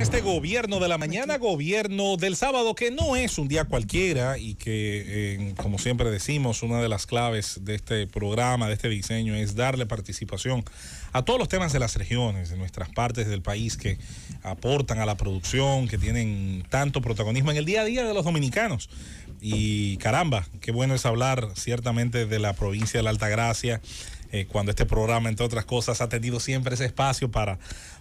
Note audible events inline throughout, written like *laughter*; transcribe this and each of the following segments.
Este gobierno de la mañana, gobierno del sábado, que no es un día cualquiera y que, como siempre decimos, una de las claves de este programa, de este diseño, es darle participación a todos los temas de las regiones, de nuestras partes del país que aportan a la producción, que tienen tanto protagonismo en el día a día de los dominicanos. Y caramba, qué bueno es hablar ciertamente de la provincia de la Altagracia, Gracia, eh, cuando este programa, entre otras cosas, ha tenido siempre ese espacio para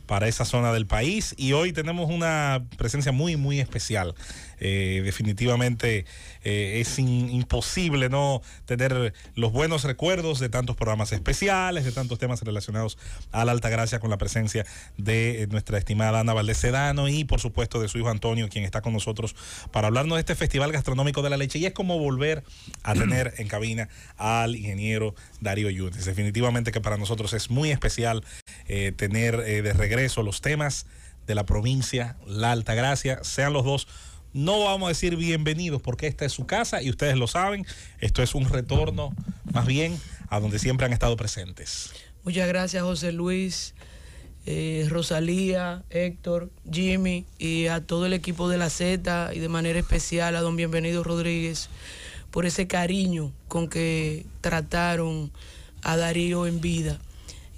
para esa zona del país. Y hoy tenemos una presencia muy, muy especial. Eh, definitivamente eh, es imposible no tener los buenos recuerdos de tantos programas especiales, de tantos temas relacionados a la Alta Gracia con la presencia de eh, nuestra estimada Ana Valdecedano y por supuesto de su hijo Antonio, quien está con nosotros para hablarnos de este Festival Gastronómico de la Leche. Y es como volver a tener en cabina al ingeniero Darío Yunes. Definitivamente que para nosotros es muy especial tener de regreso eso los temas de la provincia La Alta Gracia, Sean los dos, no vamos a decir bienvenidos porque esta es su casa y ustedes lo saben. Esto es un retorno más bien a donde siempre han estado presentes. Muchas gracias José Luis, eh, Rosalía, Héctor, Jimmy y a todo el equipo de la Z y de manera especial a don Bienvenido Rodríguez por ese cariño con que trataron a Darío en vida.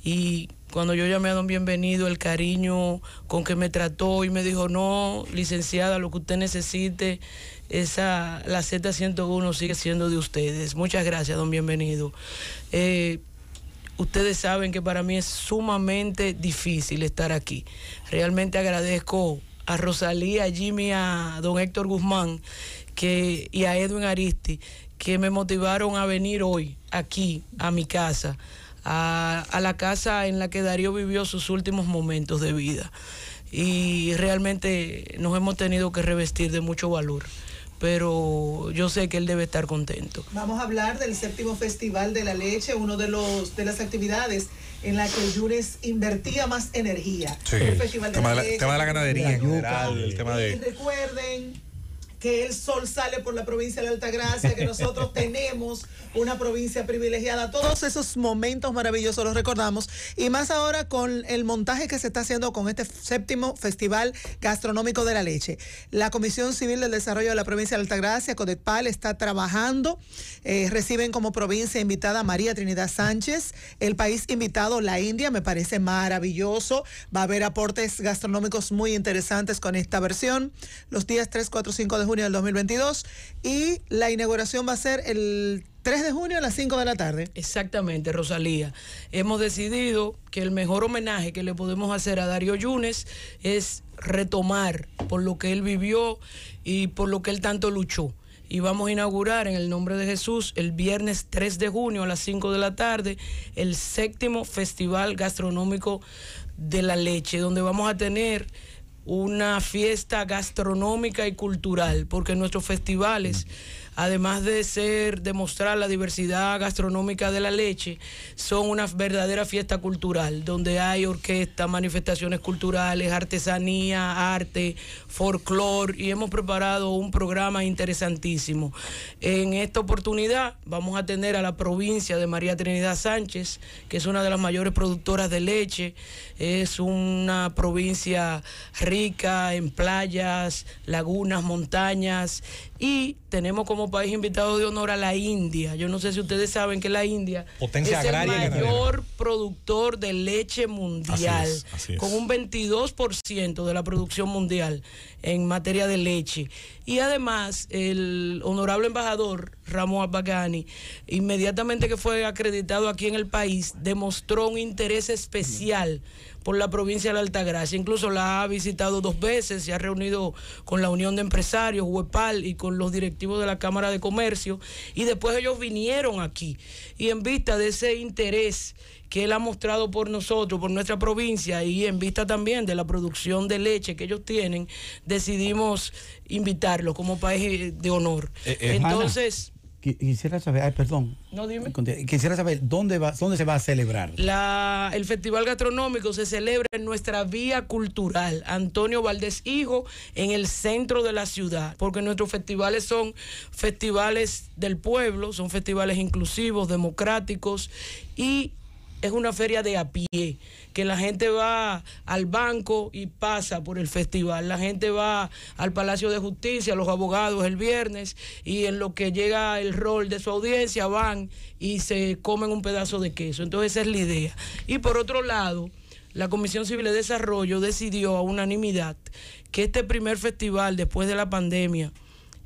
Y cuando yo llamé a don Bienvenido, el cariño con que me trató y me dijo, no, licenciada, lo que usted necesite, esa, la Z101 sigue siendo de ustedes. Muchas gracias, don Bienvenido. Eh, ustedes saben que para mí es sumamente difícil estar aquí. Realmente agradezco a Rosalía, a Jimmy, a don Héctor Guzmán que, y a Edwin Aristi, que me motivaron a venir hoy aquí a mi casa a, la casa en la que Darío vivió sus últimos momentos de vida. Y realmente nos hemos tenido que revestir de mucho valor pero yo sé que él debe estar contento. Vamos a hablar del séptimo festival de la leche, uno de los de las actividades en la que Yures invertía más energía. El tema, de la ganadería, recuerden que el sol sale por la provincia de Altagracia, que nosotros *laughs* tenemos una provincia privilegiada. Todos esos momentos maravillosos los recordamos y más ahora con el montaje que se está haciendo con este séptimo Festival Gastronómico de la Leche. La Comisión Civil del Desarrollo de la provincia de Altagracia, Codepal, está trabajando. Eh, reciben como provincia invitada María Trinidad Sánchez, el país invitado la India, me parece maravilloso. Va a haber aportes gastronómicos muy interesantes con esta versión. Los días 3, 4, 5 de junio junio del 2022 y la inauguración va a ser el 3 de junio a las 5 de la tarde. Exactamente, Rosalía. Hemos decidido que el mejor homenaje que le podemos hacer a Darío Yunes es retomar por lo que él vivió y por lo que él tanto luchó y vamos a inaugurar en el nombre de Jesús el viernes 3 de junio a las 5 de la tarde el séptimo Festival Gastronómico de la Leche, donde vamos a tener una fiesta gastronómica y cultural, porque nuestros festivales además de ser, demostrar la diversidad gastronómica de la leche, son una verdadera fiesta cultural, donde hay orquestas, manifestaciones culturales, artesanía, arte, folclore, y hemos preparado un programa interesantísimo. En esta oportunidad vamos a tener a la provincia de María Trinidad Sánchez, que es una de las mayores productoras de leche, es una provincia rica en playas, lagunas, montañas, y tenemos como país invitado de honor a la India. Yo no sé si ustedes saben que la India es el mayor productor de leche mundial, con un 22% de la producción mundial en materia de leche. Y además, el honorable embajador Ramón Abagani, inmediatamente que fue acreditado aquí en el país, demostró un interés especial por la provincia de la Altagracia. Incluso la ha visitado dos veces, se ha reunido con la Unión de Empresarios, UEPAL y con los directivos de la Cámara de Comercio. Y después ellos vinieron aquí. Y en vista de ese interés que él ha mostrado por nosotros, por nuestra provincia y en vista también de la producción de leche que ellos tienen, decidimos invitarlo como país eh, de honor. Eh, eh, Entonces... quisiera saber, ay, perdón. No, dime. Quisiera saber dónde dónde se va a celebrar. el Festival Gastronómico se celebra en nuestra vía cultural, Antonio Valdés Hijo, en el centro de la ciudad, porque nuestros festivales son festivales del pueblo, son festivales inclusivos, democráticos y es una feria de a pie, que la gente va al banco y pasa por el festival, la gente va al Palacio de Justicia, los abogados el viernes y en lo que llega el rol de su audiencia van y se comen un pedazo de queso. Entonces esa es la idea. Y por otro lado, la Comisión Civil de Desarrollo decidió a unanimidad que este primer festival después de la pandemia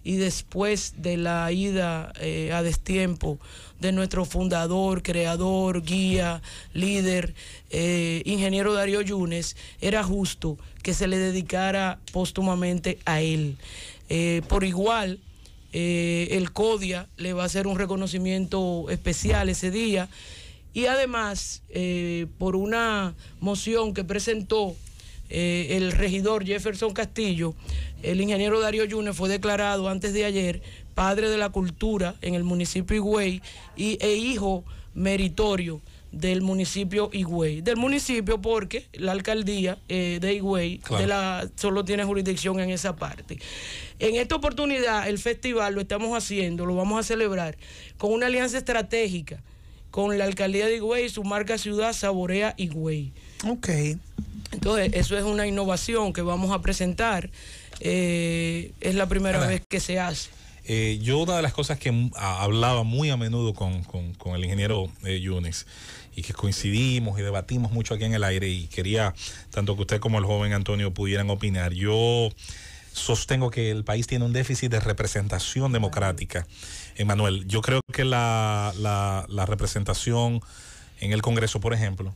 y después de la ida eh, a destiempo de nuestro fundador, creador, guía, líder, eh, ingeniero Darío Yunes, era justo que se le dedicara póstumamente a él. Eh, por igual, el CODIA le va a hacer un reconocimiento especial ese día y además, por una moción que presentó el regidor Jefferson Castillo, el ingeniero Darío Yune fue declarado antes de ayer padre de la cultura en el municipio Higüey y, e hijo meritorio del municipio Higüey. Del municipio porque la alcaldía eh, de Higüey solo tiene jurisdicción en esa parte. En esta oportunidad el festival lo estamos haciendo, lo vamos a celebrar con una alianza estratégica con la alcaldía de Higüey, su marca ciudad Saborea Higüey. Ok. Entonces, eso es una innovación que vamos a presentar eh, es la primera vez que se hace. Eh, yo una de las cosas que hablaba muy a menudo con, el ingeniero eh, Yunes y que coincidimos y debatimos mucho aquí en el aire y quería tanto que usted como el joven Antonio pudieran opinar. Yo sostengo que el país tiene un déficit de representación democrática. Emanuel, yo creo que la representación en el Congreso, por ejemplo,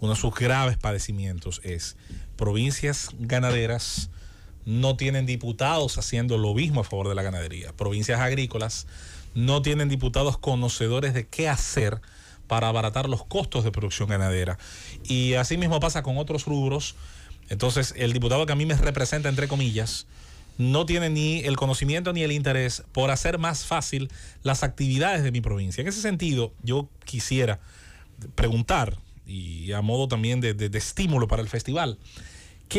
uno de sus graves padecimientos es provincias ganaderas, no tienen diputados haciendo lo mismo a favor de la ganadería. Provincias agrícolas no tienen diputados conocedores de qué hacer para abaratar los costos de producción ganadera. Y así mismo pasa con otros rubros. Entonces, el diputado que a mí me representa, entre comillas, no tiene ni el conocimiento ni el interés por hacer más fácil las actividades de mi provincia. En ese sentido, yo quisiera preguntar, y a modo también de, estímulo para el festival,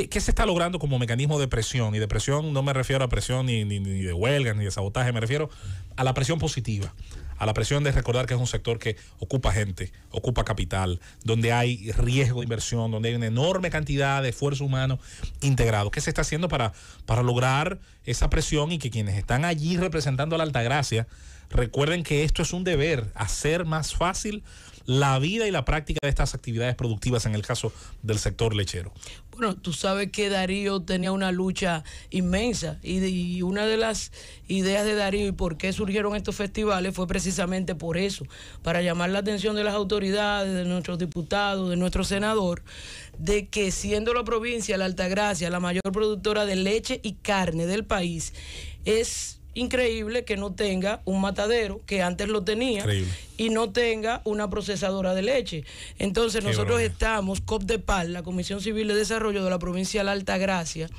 ¿Qué, se está logrando como mecanismo de presión? Y de presión no me refiero a presión ni, de huelga, ni de sabotaje, me refiero a la presión positiva, a la presión de recordar que es un sector que ocupa gente, ocupa capital, donde hay riesgo de inversión, donde hay una enorme cantidad de esfuerzo humano integrado. ¿Qué se está haciendo para, para lograr esa presión y que quienes están allí representando a la Altagracia recuerden que esto es un deber, hacer más fácil la vida y la práctica de estas actividades productivas en el caso del sector lechero? Bueno, tú sabes que Darío tenía una lucha inmensa y, una de las ideas de Darío y por qué surgieron estos festivales fue precisamente por eso, para llamar la atención de las autoridades, de nuestros diputados, de nuestro senador, de que siendo la provincia, la Altagracia, la mayor productora de leche y carne del país, es increíble que no tenga un matadero, que antes lo tenía, y no tenga una procesadora de leche. Entonces nosotros estamos, COP de PAL, la Comisión Civil de Desarrollo de la provincia de la Altagracia,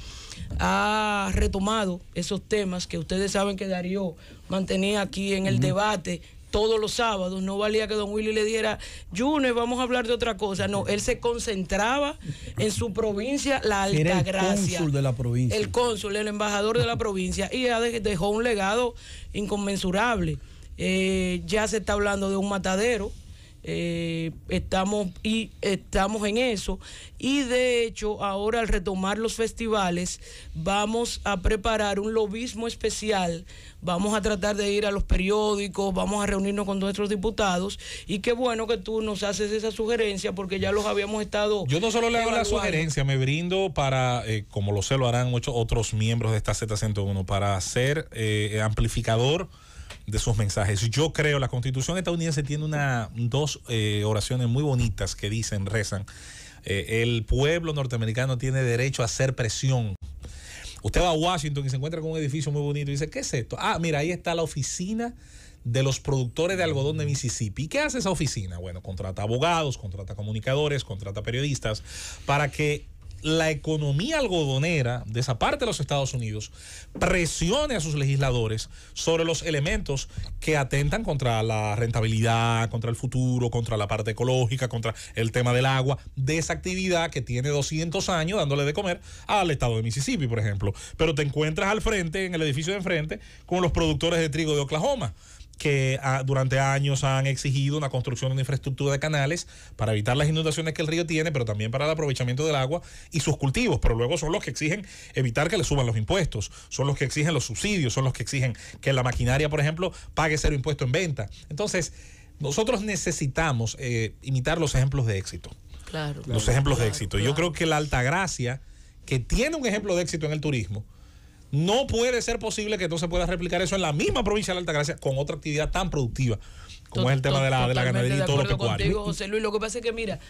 ha retomado esos temas que ustedes saben que Darío mantenía aquí en el debate todos los sábados. No valía que don Willy le diera, June vamos a hablar de otra cosa. No, él se concentraba en su provincia, la Alta Gracia. el cónsul de la provincia. El cónsul, el embajador de la provincia. Y dejó un legado inconmensurable. Eh, ya se está hablando de un matadero eh, estamos, y estamos en eso. Y de hecho, ahora al retomar los festivales, vamos a preparar un lobismo especial. Vamos a tratar de ir a los periódicos, vamos a reunirnos con nuestros diputados. Y qué bueno que tú nos haces esa sugerencia porque ya los habíamos estado. Yo no solo le hago la sugerencia, me brindo para, eh, como lo sé, lo harán muchos otros miembros de esta Z101, para ser eh, amplificador de sus mensajes. Yo creo, la constitución estadounidense tiene una, dos eh, oraciones muy bonitas que dicen, rezan. Eh, el pueblo norteamericano tiene derecho a hacer presión. Usted va a Washington y se encuentra con un edificio muy bonito y dice, ¿qué es esto? Ah, mira, ahí está la oficina de los productores de algodón de Mississippi. ¿Y qué hace esa oficina? Bueno, contrata abogados, contrata comunicadores, contrata periodistas para que la economía algodonera de esa parte de los Estados Unidos presione a sus legisladores sobre los elementos que atentan contra la rentabilidad, contra el futuro, contra la parte ecológica, contra el tema del agua, de esa actividad que tiene 200 años dándole de comer al estado de Mississippi, por ejemplo. Pero te encuentras al frente, en el edificio de enfrente, con los productores de trigo de Oklahoma que ah, durante años han exigido una construcción de una infraestructura de canales para evitar las inundaciones que el río tiene, pero también para el aprovechamiento del agua y sus cultivos. Pero luego son los que exigen evitar que le suban los impuestos, son los que exigen los subsidios, son los que exigen que la maquinaria, por ejemplo, pague cero impuesto en venta. Entonces, nosotros necesitamos eh, imitar los ejemplos de éxito. Claro. Los ejemplos de éxito. Yo creo que la Altagracia, que tiene un ejemplo de éxito en el turismo, no puede ser posible que no se pueda replicar eso en la misma provincia de la Altagracia con otra actividad tan productiva como es el tema de la, ganadería y todo lo pecuario. lo que pasa es que mira,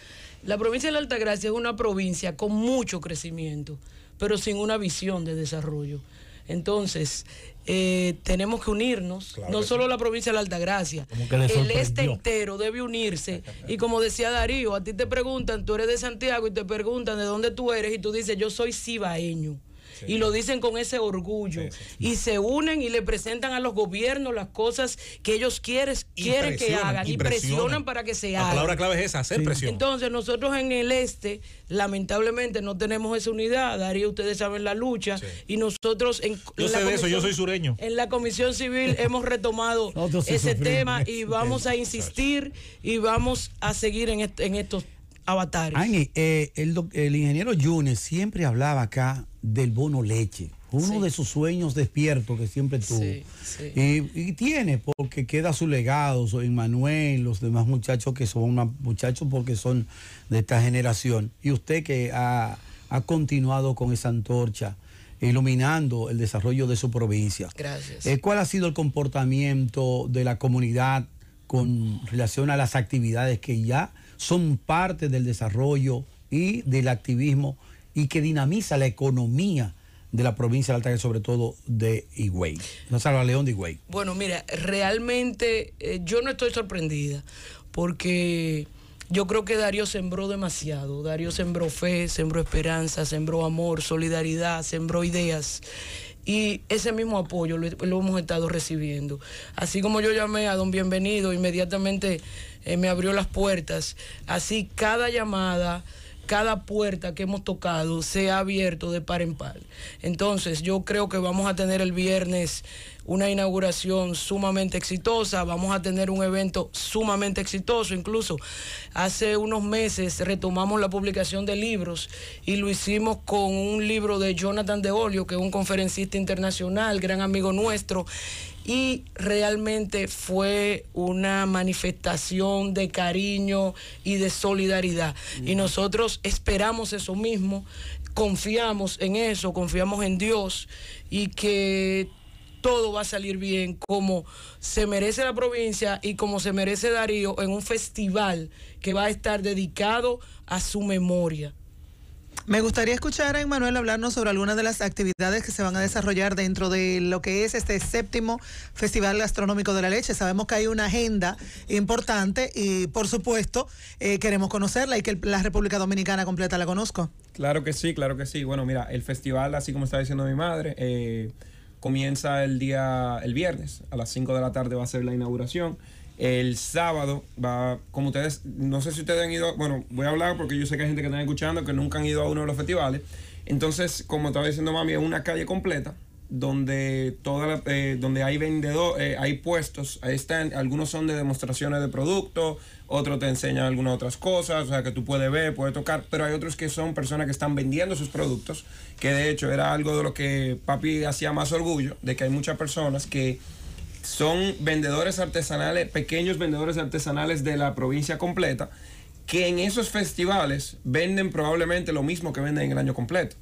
la provincia de la Altagracia es una provincia con mucho crecimiento, pero sin una visión de desarrollo. Entonces, eh, tenemos que unirnos, no solo la provincia de la Altagracia, el este entero debe unirse. Y como decía Darío, a ti te preguntan, tú eres de Santiago y te preguntan de dónde tú eres y tú dices, yo soy cibaeño y lo dicen con ese orgullo y se unen y le presentan a los gobiernos las cosas que ellos quieren, quieren que hagan y presionan para que se hagan. La palabra clave es esa, hacer presión. Entonces nosotros en el este lamentablemente no tenemos esa unidad, Daría ustedes saben la lucha y nosotros en yo de eso, yo soy sureño. En la Comisión Civil *laughs* hemos retomado ese tema y vamos a insistir y vamos a seguir en, en estos avatares. Añi, eh, el, el ingeniero Yunes siempre hablaba acá del bono leche. Uno de sus sueños despiertos que siempre tuvo. Y, tiene, porque queda su legado, soy Manuel, los demás muchachos que son muchachos porque son de esta generación. Y usted que ha, continuado con esa antorcha, iluminando el desarrollo de su provincia. Gracias. Eh, ¿Cuál ha sido el comportamiento de la comunidad con relación a las actividades que ya son parte del desarrollo y del activismo y que dinamiza la economía de la provincia de Altagracia, sobre todo de Higüey, no Salva León de Higüey. Bueno, mira, realmente eh, yo no estoy sorprendida porque yo creo que Darío sembró demasiado. Darío sembró fe, sembró esperanza, sembró amor, solidaridad, sembró ideas. Y ese mismo apoyo lo, hemos estado recibiendo. Así como yo llamé a don Bienvenido, inmediatamente eh, me abrió las puertas. Así cada llamada cada puerta que hemos tocado se ha abierto de par en par. Entonces, yo creo que vamos a tener el viernes una inauguración sumamente exitosa, vamos a tener un evento sumamente exitoso, incluso hace unos meses retomamos la publicación de libros y lo hicimos con un libro de Jonathan de Olio, que es un conferencista internacional, gran amigo nuestro, y realmente fue una manifestación de cariño y de solidaridad. Y mm. nosotros esperamos eso mismo, confiamos en eso, confiamos en Dios y que todo va a salir bien como se merece la provincia y como se merece Darío en un festival que va a estar dedicado a su memoria. Me gustaría escuchar a Emanuel hablarnos sobre algunas de las actividades que se van a desarrollar dentro de lo que es este séptimo Festival Gastronómico de la Leche. Sabemos que hay una agenda importante y, por supuesto, eh, queremos conocerla y que la República Dominicana completa la conozco. Claro que sí, claro que sí. Bueno, mira, el festival, así como está diciendo mi madre, eh, comienza el día, el viernes, a las 5 de la tarde va a ser la inauguración. El sábado va, como ustedes, no sé si ustedes han ido, bueno, voy a hablar porque yo sé que hay gente que está escuchando que nunca han ido a uno de los festivales. Entonces, como estaba diciendo mami, es una calle completa donde, eh, donde hay vendedor, eh, hay puestos, ahí están, algunos son de demostraciones de productos, otros te enseñan algunas otras cosas, o sea, que tú puedes ver, puedes tocar, pero hay otros que son personas que están vendiendo sus productos, que de hecho era algo de lo que papi hacía más orgullo, de que hay muchas personas que son vendedores artesanales, pequeños vendedores artesanales de la provincia completa, que en esos festivales venden probablemente lo mismo que venden en el año completo.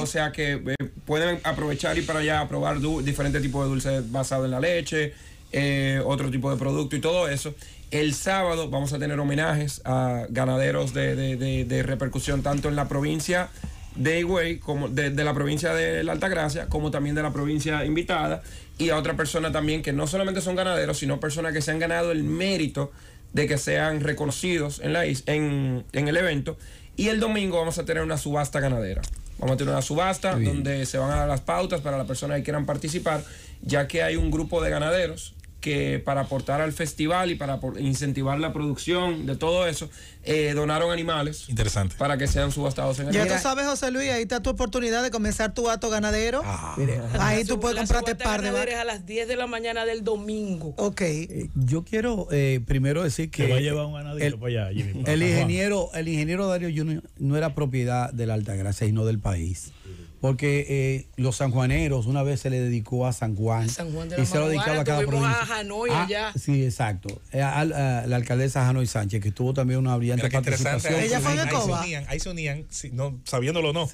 O sea que eh, pueden aprovechar y para allá probar diferentes tipos de dulces basados en la leche, eh, otro tipo de producto y todo eso. El sábado vamos a tener homenajes a ganaderos de, repercusión tanto en la provincia de Higüey, como de, la provincia de la Altagracia, como también de la provincia invitada, y a otra persona también que no solamente son ganaderos, sino personas que se han ganado el mérito de que sean reconocidos en, la, en, en el evento. Y el domingo vamos a tener una subasta ganadera. Vamos a tener una subasta donde se van a dar las pautas para las personas que quieran participar, ya que hay un grupo de ganaderos que para aportar al festival y para incentivar la producción de todo eso, eh, donaron animales. Interesante. Para que sean subastados en el Ya tú sabes, José Luis, ahí está tu oportunidad de comenzar tu gato ganadero. Ah. ahí tú puedes comprarte par de a las 10 de la mañana del domingo. Ok. Eh, yo quiero eh, primero decir que. Va a llevar un ganadero para allá, el, ingeniero, el ingeniero Dario Junior no era propiedad de la Altagracia, no del país porque eh, los sanjuaneros una vez se le dedicó a San Juan, San Juan de la y se lo dedicaba a cada provincia. A Hanoi ah, allá. Sí, exacto. Eh, a, la alcaldesa Hanoi Sánchez, que estuvo también una brillante participación. Ella fue de Coba. Ahí se unían, sí, no, sabiéndolo o no.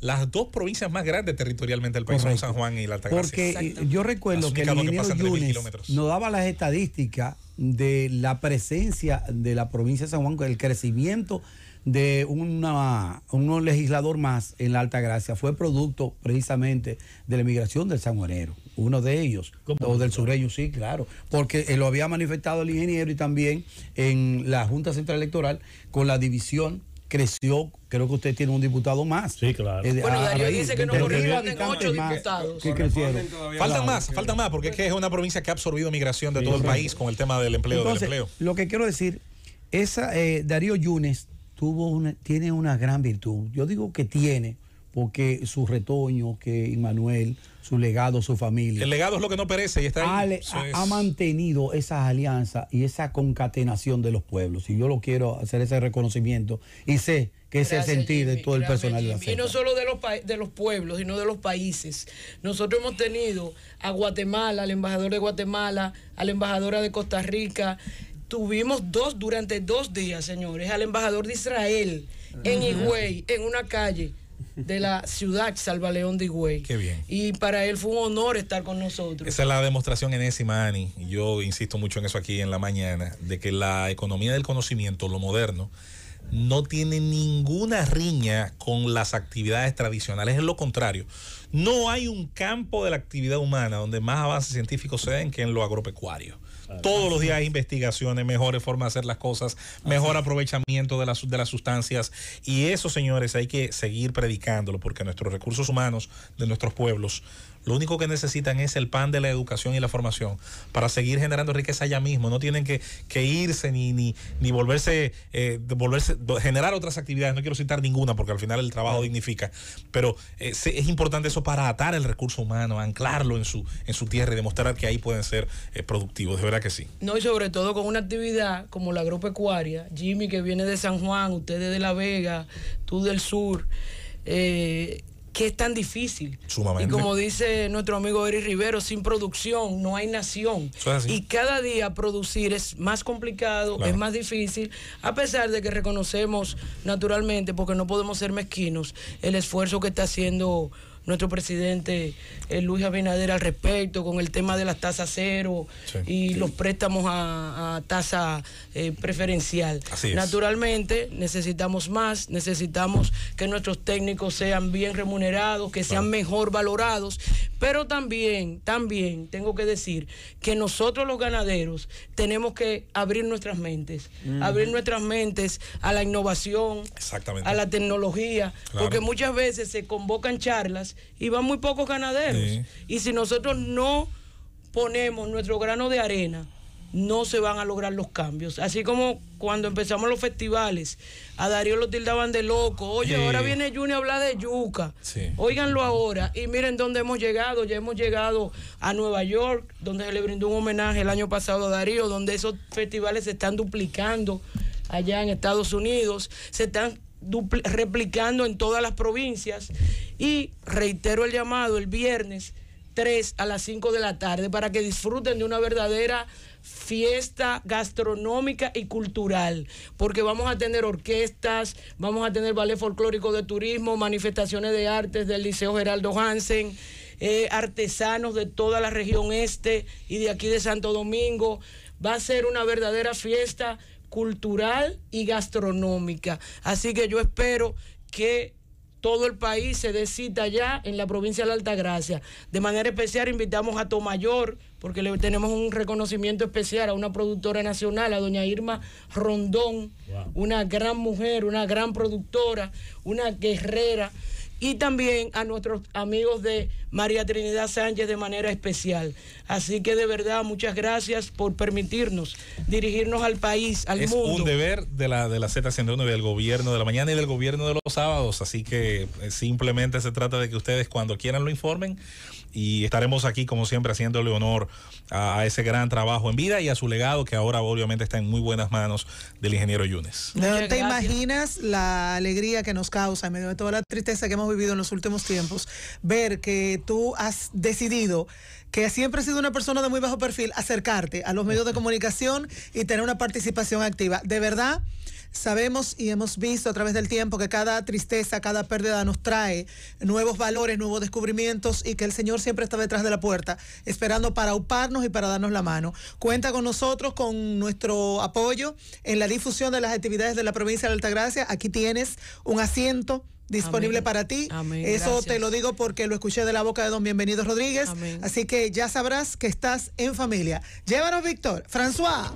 las dos provincias más grandes territorialmente del país son San Juan y la Altagracia. Porque eh, yo recuerdo que el ingeniero Yunes nos daba las estadísticas de la presencia de la provincia de San Juan, el crecimiento de un legislador más en la Alta Gracia fue producto precisamente de la emigración del sanjuanero, uno de ellos, o del sureño, sí, claro, porque eh, lo había manifestado el ingeniero y también en la Junta Central Electoral con la división creció, creo que usted tiene un diputado más. Sí, claro. Eh, bueno, Darío dice que no ocho diputados. Que Faltan más, falta más, porque es que es una provincia que ha absorbido migración de todo el país con el tema del empleo, Lo que quiero decir, esa eh, Darío Yunes tiene una gran virtud. Yo digo que tiene, porque su retoño, que Immanuel, su legado, su familia. El legado es lo que no perece y está ahí. Ha, mantenido esas alianzas y esa concatenación de los pueblos. Y yo lo quiero hacer ese reconocimiento y sé que es ese sentido de todo el personal de la Y no solo de los, de los pueblos, sino de los países. Nosotros hemos tenido a Guatemala, al embajador de Guatemala, a la embajadora de Costa Rica, Tuvimos dos durante dos días, señores, al embajador de Israel en Higüey, en una calle de la ciudad Salvaleón de Higüey. Qué bien. Y para él fue un honor estar con nosotros. Esa es la demostración enésima, Ani. Yo insisto mucho en eso aquí en la mañana, de que la economía del conocimiento, lo moderno, no tiene ninguna riña con las actividades tradicionales. Es lo contrario. No hay un campo de la actividad humana donde más avances científicos se den que en lo agropecuario. Todos los días hay investigaciones, mejores formas de hacer las cosas, mejor aprovechamiento de las, de las sustancias. Y eso, señores, hay que seguir predicándolo porque nuestros recursos humanos de nuestros pueblos lo único que necesitan es el pan de la educación y la formación para seguir generando riqueza allá mismo. No tienen que, irse ni, volverse, eh, generar otras actividades. No quiero citar ninguna porque al final el trabajo dignifica. Pero eh, es importante eso para atar el recurso humano, anclarlo en su, tierra y demostrar que ahí pueden ser eh, productivos. De verdad que sí. No, y sobre todo con una actividad como la agropecuaria. Jimmy que viene de San Juan, ustedes de La Vega, tú del sur que es tan difícil. Y como dice nuestro amigo Eric Rivero, sin producción no hay nación. y cada día producir es más complicado, es más difícil, a pesar de que reconocemos naturalmente, porque no podemos ser mezquinos, el esfuerzo que está haciendo nuestro presidente eh, Luis Abinader al respecto, con el tema de las tasas cero y los préstamos a, tasa eh, preferencial. Naturalmente, necesitamos más, necesitamos que nuestros técnicos sean bien remunerados, que sean mejor valorados, pero también, también tengo que decir que nosotros los ganaderos tenemos que abrir nuestras mentes, mm. abrir nuestras mentes a la innovación, a la tecnología, porque muchas veces se convocan charlas y van muy pocos ganaderos. Y si nosotros no ponemos nuestro grano de arena, no se van a lograr los cambios. Así como cuando empezamos los festivales, a Darío lo tildaban de loco. Oye, ahora viene Juni a hablar de yuca. Sí. Óiganlo ahora. Y miren dónde hemos llegado. Ya hemos llegado a Nueva York, donde se le brindó un homenaje el año pasado a Darío, donde esos festivales se están duplicando allá en Estados Unidos. Se están replicando en todas las provincias y reitero el llamado el viernes 3 a las 5 de la tarde para que disfruten de una verdadera fiesta gastronómica y cultural, porque vamos a tener orquestas, vamos a tener ballet folclórico de turismo, manifestaciones de artes del Liceo Geraldo Hansen, eh, artesanos de toda la región este y de aquí de Santo Domingo. Va a ser una verdadera fiesta cultural y gastronómica. Así que yo espero que todo el país se dé cita ya en la provincia de la Altagracia. De manera especial invitamos a Tomayor, porque le tenemos un reconocimiento especial a una productora nacional, a doña Irma Rondón, una gran mujer, una gran productora, una guerrera y también a nuestros amigos de María Trinidad Sánchez de manera especial. Así que de verdad, muchas gracias por permitirnos dirigirnos al país, al mundo. Es un deber de la, de la Z101 del gobierno de la mañana y del gobierno de los sábados. Así que eh, simplemente se trata de que ustedes cuando quieran lo informen y estaremos aquí como siempre haciéndole honor a, a, ese gran trabajo en vida y a su legado que ahora obviamente está en muy buenas manos del ingeniero Yunes. No te imaginas la alegría que nos causa en medio de toda la tristeza que hemos vivido en los últimos tiempos, ver que tú has decidido que siempre has sido una persona de muy bajo perfil, acercarte a los medios de comunicación y tener una participación activa. De verdad, sabemos y hemos visto a través del tiempo que cada tristeza, cada pérdida nos trae nuevos valores, nuevos descubrimientos y que el Señor siempre está detrás de la puerta, esperando para auparnos y para darnos la mano. Cuenta con nosotros, con nuestro apoyo en la difusión de las actividades de la provincia de Altagracia. Aquí tienes un asiento disponible para ti. Eso te lo digo porque lo escuché de la boca de don Bienvenido Rodríguez. Así que ya sabrás que estás en familia. Llévanos, Víctor. François.